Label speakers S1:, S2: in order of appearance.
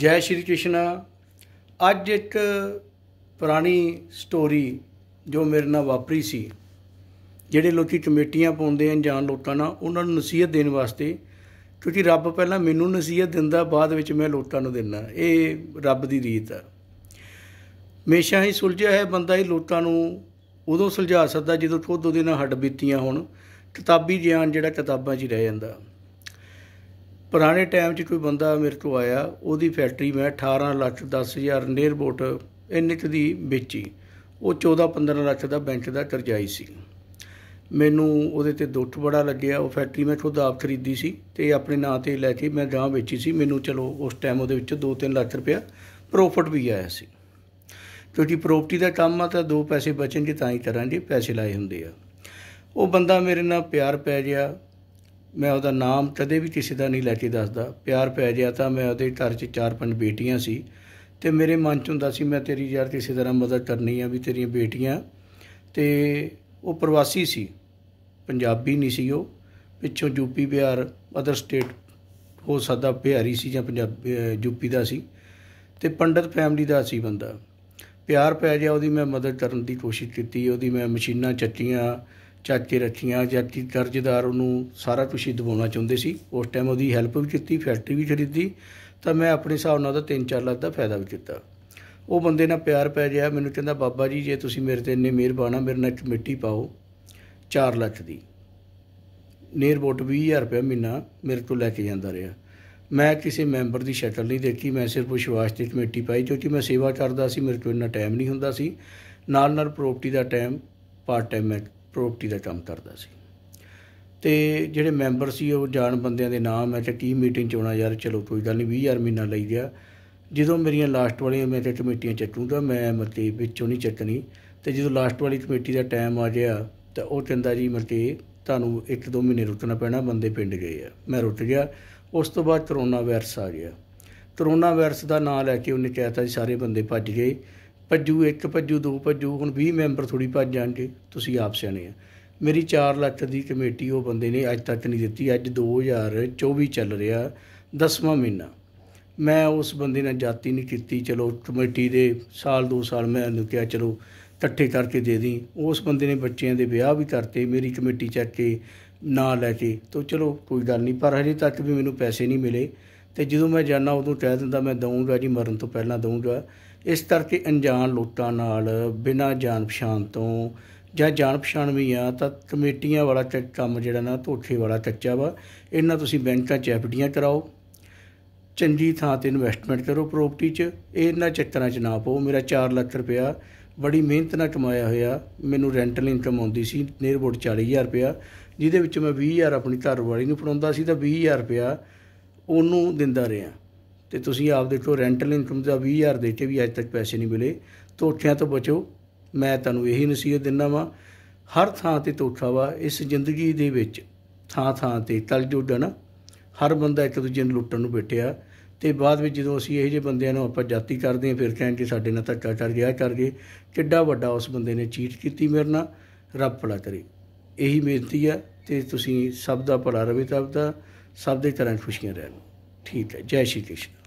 S1: ਜੈ ਸ਼੍ਰੀ ਕ੍ਰਿਸ਼ਨ ਅੱਜ ਇੱਕ ਪੁਰਾਣੀ ਸਟੋਰੀ ਜੋ ਮੇਰੇ ਨਾਲ ਵਾਪਰੀ ਸੀ ਜਿਹੜੇ ਲੋਕੀ ਕਮੇਟੀਆਂ ਪਾਉਂਦੇ ਆਂ ਜਾਣ ਲੋਕਾਂ ਨਾਲ ਉਹਨਾਂ ਨੂੰ ਨਸੀਹਤ ਦੇਣ ਵਾਸਤੇ ਕਿਉਂਕਿ ਰੱਬ ਪਹਿਲਾਂ ਮੈਨੂੰ ਨਸੀਹਤ ਦਿੰਦਾ ਬਾਅਦ ਵਿੱਚ ਮੈਂ ਲੋਕਾਂ ਨੂੰ ਦਿੰਦਾ ਇਹ ਰੱਬ ਦੀ ਰੀਤ ਹੈ ਹਮੇਸ਼ਾ ਹੀ ਸੁਲਝਿਆ ਹੈ ਬੰਦਾ ਹੀ ਲੋਕਾਂ ਨੂੰ ਉਦੋਂ ਸੁਲਝਾ ਸਕਦਾ ਜਦੋਂ ਖੁਦ ਉਹਦੇ ਨਾਲ ਹੱਡ ਬੀਤੀਆਂ ਹੋਣ ਕਿਤਾਬੀ ਗਿਆਨ ਜਿਹੜਾ ਕਿਤਾਬਾਂ 'ਚ ਹੀ ਰਹਿ ਜਾਂਦਾ ਪੁਰਾਣੇ ਟਾਈਮ 'ਚ ਕੋਈ ਬੰਦਾ ਮੇਰੇ ਤੋਂ ਆਇਆ ਉਹਦੀ ਫੈਕਟਰੀ ਮੈਂ 18 ਲੱਖ 10000 ਨੇਰ ਨੇਰਬੋਟ ਇੰਨੇ ਚ ਦੀ ਵੇਚੀ ਉਹ 14 15 ਲੱਖ ਦਾ ਬੈਂਕ ਦਾ ਕਰਜ਼ਾਈ ਸੀ ਮੈਨੂੰ ਉਹਦੇ ਤੇ ਦੁੱਖ ਬੜਾ ਲੱਗਿਆ ਉਹ ਫੈਕਟਰੀ ਮੈਂ ਖੁਦ ਆਪ ਖਰੀਦੀ ਸੀ ਤੇ ਆਪਣੇ ਨਾਂ ਤੇ ਲੈ ਕੇ ਮੈਂ ਗਾਂ ਵੇਚੀ ਸੀ ਮੈਨੂੰ ਚਲੋ ਉਸ ਟਾਈਮ ਉਹਦੇ ਵਿੱਚ 2-3 ਲੱਖ ਰੁਪਇਆ ਪ੍ਰੋਫਿਟ ਵੀ ਆਇਆ ਸੀ ਕਿਉਂਕਿ ਪ੍ਰਾਪਰਟੀ ਦਾ ਕੰਮ ਆ ਤਾਂ ਦੋ ਪੈਸੇ ਬਚਣਗੇ ਤਾਂ ਹੀ ਕਰਾਂਗੇ ਪੈਸੇ ਲਾਏ ਹੁੰਦੇ ਆ ਉਹ ਬੰਦਾ ਮੇਰੇ ਨਾਲ ਪਿਆਰ ਪੈ ਗਿਆ ਮੈਂ ਉਹਦਾ ਨਾਮ ਕਦੇ ਵੀ ਕਿਸੇ ਦਾ ਨਹੀਂ ਲੈ ਕੇ ਦੱਸਦਾ ਪਿਆਰ ਪੈ ਗਿਆ ਤਾਂ ਮੈਂ ਉਹਦੇ ਘਰ 'ਚ ਚਾਰ ਪੰਜ ਬੇਟੀਆਂ ਸੀ ਤੇ ਮੇਰੇ ਮਨ 'ਚ ਹੁੰਦਾ ਸੀ ਮੈਂ ਤੇਰੀ ਯਾਰ ਕਿਸੇ ਤਰ੍ਹਾਂ ਮਦਦ ਕਰਨੀ ਆ ਵੀ ਤੇਰੀਆਂ ਬੇਟੀਆਂ ਤੇ ਉਹ ਪ੍ਰਵਾਸੀ ਸੀ ਪੰਜਾਬੀ ਨਹੀਂ ਸੀ ਉਹ ਪਿੱਛੋਂ ਯੂਪੀ ਬਿਹਾਰ ਅਦਰ ਸਟੇਟ ਹੋ ਸਕਦਾ ਬਿਹਾਰੀ ਸੀ ਜਾਂ ਪੰਜਾਬ ਯੂਪੀ ਦਾ ਸੀ ਤੇ ਪੰਡਤ ਫੈਮਿਲੀ ਦਾ ਸੀ ਬੰਦਾ ਪਿਆਰ ਪੈ ਗਿਆ ਉਹਦੀ ਮੈਂ ਮਦਦ ਕਰਨ ਦੀ ਕੋਸ਼ਿਸ਼ ਕੀਤੀ ਉਹਦੀ ਮੈਂ ਮਸ਼ੀਨਾਂ ਚੱਟੀਆਂ ਚਾਚੇ ਰੱਖੀਆਂ ਜਾਤੀ ਦਰਜਦਾਰ ਉਹਨੂੰ ਸਾਰਾ ਕੁਝ ਹੀ ਦਬਾਉਣਾ ਚਾਹੁੰਦੇ ਸੀ ਉਸ ਟਾਈਮ ਉਹਦੀ ਹੈਲਪ ਵੀ ਕੀਤੀ ਫੈਕਟਰੀ ਵੀ ਖਰੀਦੀ ਤਾਂ ਮੈਂ ਆਪਣੇ ਹਿਸਾਬ ਨਾਲ ਉਹਦਾ 3-4 ਲੱਖ ਦਾ ਫਾਇਦਾ ਵੀ ਕੀਤਾ ਉਹ ਬੰਦੇ ਨਾਲ ਪਿਆਰ ਪੈ ਗਿਆ ਮੈਨੂੰ ਕਹਿੰਦਾ ਬਾਬਾ ਜੀ ਜੇ ਤੁਸੀਂ ਮੇਰੇ ਤੇ ਇੰਨੇ ਮਿਹਰਬਾਨ ਮੇਰੇ ਨਾਲ ਕਮੇਟੀ ਪਾਓ 4 ਲੱਖ ਦੀ ਨੀਅਰ 20000 ਰੁਪਏ ਮਹੀਨਾ ਮੇਰੇ ਤੋਂ ਲੈ ਕੇ ਜਾਂਦਾ ਰਿਹਾ ਮੈਂ ਕਿਸੇ ਮੈਂਬਰ ਦੀ ਸ਼ਕਲ ਨਹੀਂ ਦੇਖੀ ਮੈਂ ਸਿਰਫ ਵਿਸ਼ਵਾਸ ਤੇ ਕਮੇਟੀ ਪਾਈ ਕਿਉਂਕਿ ਮੈਂ ਸੇਵਾ ਕਰਦਾ ਸੀ ਮੇਰੇ ਕੋਲ ਇੰਨਾ ਟਾਈਮ ਨਹੀਂ ਹੁੰਦਾ ਸੀ ਨਾਲ ਨਾਲ ਪ੍ਰੋਪਰਟੀ ਦਾ ਟਾਈਮ ਪਾਰਟ ਟਾਈਮ ਮੈਂ ਪ੍ਰੋਪਰਟੀ ਦਾ ਕੰਮ ਕਰਦਾ ਸੀ ਤੇ ਜਿਹੜੇ ਮੈਂਬਰ ਸੀ ਉਹ ਜਾਣ ਬੰਦਿਆਂ ਦੇ ਨਾਮ ਐ ਤੇ ਕੀ ਮੀਟਿੰਗ ਚ ਹੋਣਾ ਯਾਰ ਚਲੋ ਕੋਈ ਗੱਲ ਨਹੀਂ 20000 ਮਹੀਨਾ ਲਈ ਗਿਆ ਜਦੋਂ ਮੇਰੀਆਂ ਲਾਸਟ ਵਾਲੀਆਂ ਮੈਂ ਤੇ ਕਮੇਟੀਆਂ ਚੱਟੂਗਾ ਮੈਂ ਮਤੇ ਵਿੱਚੋਂ ਨਹੀਂ ਚੱਕਣੀ ਤੇ ਜਦੋਂ ਲਾਸਟ ਵਾਲੀ ਕਮੇਟੀ ਦਾ ਟਾਈਮ ਆ ਗਿਆ ਤਾਂ ਉਹ ਕਹਿੰਦਾ ਜੀ ਮਤੇ ਤੁਹਾਨੂੰ ਇੱਕ ਦੋ ਮਹੀਨੇ ਰੁਕਣਾ ਪੈਣਾ ਬੰਦੇ ਪਿੰਡ ਗਏ ਆ ਮੈਂ ਰੁਕ ਗਿਆ ਉਸ ਤੋਂ ਬਾਅਦ ਕਰੋਨਾ ਵਾਇਰਸ ਆ ਗਿਆ ਕਰੋਨਾ ਵਾਇਰਸ ਦਾ ਨਾਮ ਲੈ ਕੇ ਉਹਨੇ ਕਹਿਤਾ ਸਾਰੇ ਬੰਦੇ ਭੱਜ ਗਏ ਭੱਜੂ ਇੱਕ ਭੱਜੂ ਦੋ ਭੱਜੂ ਹੁਣ 20 ਮੈਂਬਰ ਥੋੜੀ ਭੱਜ ਜਾਣਗੇ ਤੁਸੀਂ ਆਪ ਸਿਆਣੇ ਆ ਮੇਰੀ 4 ਲੱਖ ਦੀ ਕਮੇਟੀ ਉਹ ਬੰਦੇ ਨੇ ਅੱਜ ਤੱਕ ਨਹੀਂ ਦਿੱਤੀ ਅੱਜ 2024 ਚੱਲ ਰਿਹਾ 10ਵਾਂ ਮਹੀਨਾ ਮੈਂ ਉਸ ਬੰਦੇ ਨਾਲ ਜਾਤੀ ਨਹੀਂ ਕੀਤੀ ਚਲੋ ਕਮੇਟੀ ਦੇ ਸਾਲ 2 ਸਾਲ ਮੈਂ ਉਹਨੂੰ ਕਿਹਾ ਚਲੋ ਇਕੱਠੇ ਕਰਕੇ ਦੇ ਦੀ ਉਸ ਬੰਦੇ ਨੇ ਬੱਚਿਆਂ ਦੇ ਵਿਆਹ ਵੀ ਕਰਤੇ ਮੇਰੀ ਕਮੇਟੀ ਚੱਕ ਕੇ ਨਾਂ ਲੈ ਕੇ ਤੋਂ ਚਲੋ ਕੋਈ ਗੱਲ ਨਹੀਂ ਪਰ ਹਜੇ ਤੱਕ ਵੀ ਮੈਨੂੰ ਪੈਸੇ ਨਹੀਂ ਮਿਲੇ ਤੇ ਜਦੋਂ ਮੈਂ ਜਾਣਾ ਉਦੋਂ ਕਹਿ ਦਿੰਦਾ ਮੈਂ ਦਊਂਗਾ ਜੀ ਮਰਨ ਤੋਂ ਪਹਿਲਾਂ ਦਊਂਗਾ ਇਸ ਕਰਕੇ ਅਣਜਾਣ ਲੋਟਾਂ ਨਾਲ ਬਿਨਾਂ ਜਾਣ ਪਛਾਣ ਤੋਂ ਜਾਂ ਜਾਣ ਪਛਾਣ ਵੀ ਆ ਤਾਂ ਕਮੇਟੀਆਂ ਵਾਲਾ ਕੰਮ ਜਿਹੜਾ ਨਾ ਧੋਖੇ ਵਾਲਾ ਕੱਚਾ ਵਾ ਇਹਨਾਂ ਤੁਸੀਂ ਬੈਂਕਾਂ 'ਚ ਐਫਡੀਆਂ ਕਰਾਓ ਚੰਗੀ ਥਾਂ ਤੇ ਇਨਵੈਸਟਮੈਂਟ ਕਰੋ ਪ੍ਰਾਪਰਟੀ 'ਚ ਇਹਨਾਂ ਚੱਕਰਾਂ 'ਚ ਨਾ ਪਾਓ ਮੇਰਾ 4 ਲੱਖ ਰੁਪਇਆ ਬੜੀ ਮਿਹਨਤ ਨਾਲ ਕਮਾਇਆ ਹੋਇਆ ਮੈਨੂੰ ਰੈਂਟਲ ਇਨਕਮ ਆਉਂਦੀ ਸੀ ਨੀਅਰ 40000 ਰੁਪਇਆ ਜਿਹਦੇ ਵਿੱਚ ਮੈਂ 20000 ਆਪਣੀ ਘਰ ਵਾਲੀ ਨੂੰ ਪੜਾਉਂਦਾ ਸੀ ਤਾਂ 20000 ਰੁਪਇਆ ਉਹਨੂੰ ਦਿੰਦਾ ਰਿਹਾ ਤੇ ਤੁਸੀਂ ਆਪਦੇ ਚੋਂ ਰੈਂਟਲ ਇਨਕਮ ਦਾ 20000 ਦੇ ਤੇ ਵੀ ਅੱਜ ਤੱਕ ਪੈਸੇ ਨਹੀਂ ਮਿਲੇ ਧੋਖਿਆਂ ਤੋਂ ਬਚੋ ਮੈਂ ਤੁਹਾਨੂੰ ਇਹੀ ਨਸੀਹਤ ਦਿੰਨਾ ਵਾਂ ਹਰ ਥਾਂ ਤੇ ਧੋਖਾ ਵਾ ਇਸ ਜ਼ਿੰਦਗੀ ਦੇ ਵਿੱਚ ਥਾਂ ਥਾਂ ਤੇ ਤਲ ਜੁੜਨ ਹਰ ਬੰਦਾ ਇੱਕ ਦੂਜੇ ਨੂੰ ਲੁੱਟਣ ਨੂੰ ਬੈਠਿਆ ਤੇ ਬਾਅਦ ਵਿੱਚ ਜਦੋਂ ਅਸੀਂ ਇਹੋ ਜਿਹੇ ਬੰਦਿਆਂ ਨੂੰ ਆਪਾਂ ਜਾਤੀ ਕਰਦੇ ਆ ਫਿਰ ਕਹਿੰਦੇ ਸਾਡੇ ਨਾਲ ਧੱਕਾ ਚੜ ਗਿਆ ਕਰ ਗਏ ਕਿੱਡਾ ਵੱਡਾ ਉਸ ਬੰਦੇ ਨੇ ਚੀਟ ਕੀਤੀ ਮੇਰੇ ਨਾਲ ਰੱਬ ਭਲਾ ਕਰੇ ਇਹੀ ਬੇਨਤੀ ਆ ਤੇ ਤੁਸੀਂ ਸਭ ਦਾ ਭਲਾ ਰਵੇ ਤਬ ਦਾ ਸਭ ਦੇ ਤਰ੍ਹਾਂ ਖੁਸ਼ੀਆਂ ਰਹਿਣ ਠੀਕ ਹੈ ਜੈ ਸ਼੍ਰੀ ਕ੍ਰਿਸ਼ਨ